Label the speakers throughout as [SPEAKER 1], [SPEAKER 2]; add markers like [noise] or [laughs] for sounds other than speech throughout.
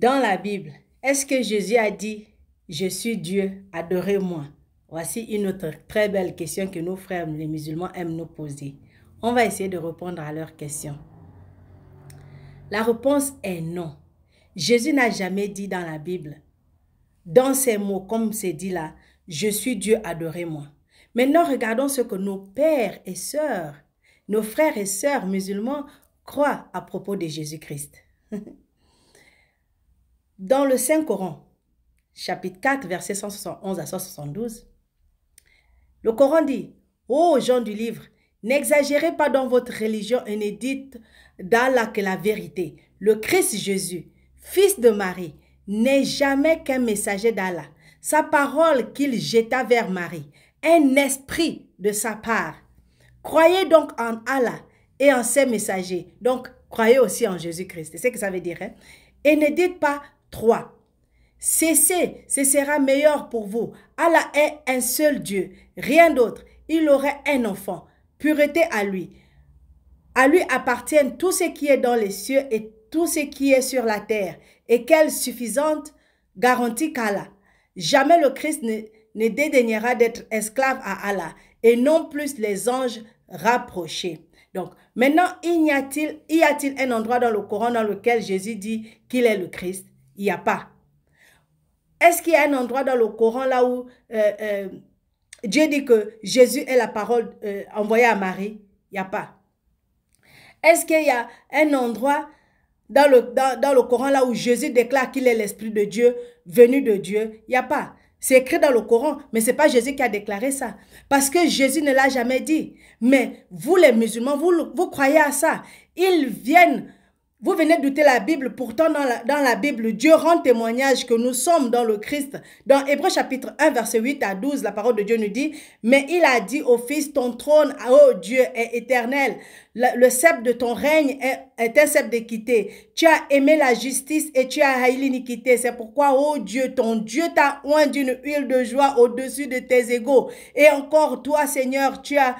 [SPEAKER 1] Dans la Bible, est-ce que Jésus a dit Je suis Dieu, adorez-moi Voici une autre très belle question que nos frères les musulmans aiment nous poser. On va essayer de répondre à leur question. La réponse est non. Jésus n'a jamais dit dans la Bible, dans ces mots, comme c'est dit là, je suis Dieu, adorez-moi. Maintenant, regardons ce que nos pères et sœurs, nos frères et sœurs musulmans croient à propos de Jésus-Christ. [laughs] Dans le Saint-Coran, chapitre 4, versets 171 à 172, le Coran dit Ô gens du livre, n'exagérez pas dans votre religion et ne d'Allah que la vérité. Le Christ Jésus, fils de Marie, n'est jamais qu'un messager d'Allah. Sa parole qu'il jeta vers Marie, un esprit de sa part. Croyez donc en Allah et en ses messagers. Donc, croyez aussi en Jésus-Christ. C'est ce que ça veut dire. Hein. Et ne dites pas 3. Cessez, ce sera meilleur pour vous. Allah est un seul Dieu, rien d'autre. Il aurait un enfant, pureté à lui. À lui appartiennent tout ce qui est dans les cieux et tout ce qui est sur la terre. Et quelle suffisante garantie qu'Allah. Jamais le Christ ne, ne dédaignera d'être esclave à Allah et non plus les anges rapprochés. Donc, maintenant, y a-t-il un endroit dans le Coran dans lequel Jésus dit qu'il est le Christ il n'y a pas. Est-ce qu'il y a un endroit dans le Coran là où euh, euh, Dieu dit que Jésus est la parole euh, envoyée à Marie Il n'y a pas. Est-ce qu'il y a un endroit dans le, dans, le Coran là où Jésus déclare qu'il est l'Esprit de Dieu, venu de Dieu Il n'y a pas. C'est écrit dans le Coran, mais ce n'est pas Jésus qui a déclaré ça. Parce que Jésus ne l'a jamais dit. Mais vous les musulmans, vous, vous croyez à ça. Ils viennent vous venez douter la Bible, pourtant dans la, Bible, Dieu rend témoignage que nous sommes dans le Christ. Dans Hébreu chapitre 1, verset 8 à 12, la parole de Dieu nous dit, mais il a dit au Fils, ton trône, ô oh Dieu, est éternel. Le, sceptre de ton règne est, un sceptre d'équité. Tu as aimé la justice et tu as haï l'iniquité. C'est pourquoi, ô Dieu, ton Dieu t'a oint d'une huile de joie au-dessus de tes égaux. Et encore, toi, Seigneur, tu as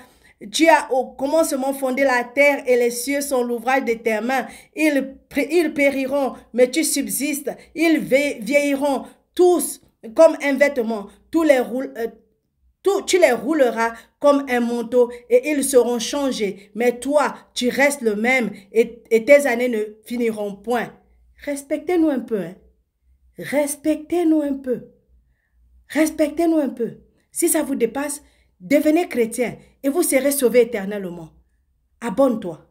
[SPEAKER 1] tu as au commencement fondé la terre et les cieux sont l'ouvrage de tes mains. Ils, ils périront, mais tu subsistes. Ils vieilliront tous comme un vêtement. Tous les euh, tout, tu les rouleras comme un manteau et ils seront changés. Mais toi, tu restes le même et, tes années ne finiront point. Respectez-nous un peu. Hein. Respectez-nous un peu. Respectez-nous un peu. Si ça vous dépasse, Devenez chrétien et vous serez sauvé éternellement. Abonne-toi.